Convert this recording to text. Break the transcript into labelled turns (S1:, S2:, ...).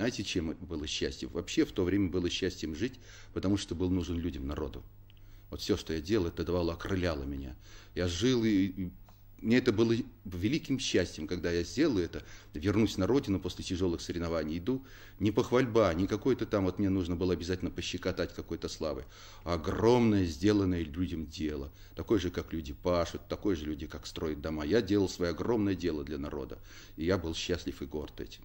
S1: Знаете, чем было счастье? Вообще в то время было счастьем жить, потому что был нужен людям, народу. Вот все, что я делал, это давало, окрыляло меня. Я жил, и, мне это было великим счастьем, когда я сделал это, вернусь на родину после тяжелых соревнований, иду, не похвальба, не какой-то там, вот мне нужно было обязательно пощекотать какой-то славы, а огромное сделанное людям дело, такое же, как люди пашут, такое же люди, как строят дома. Я делал свое огромное дело для народа, и я был счастлив и горд этим.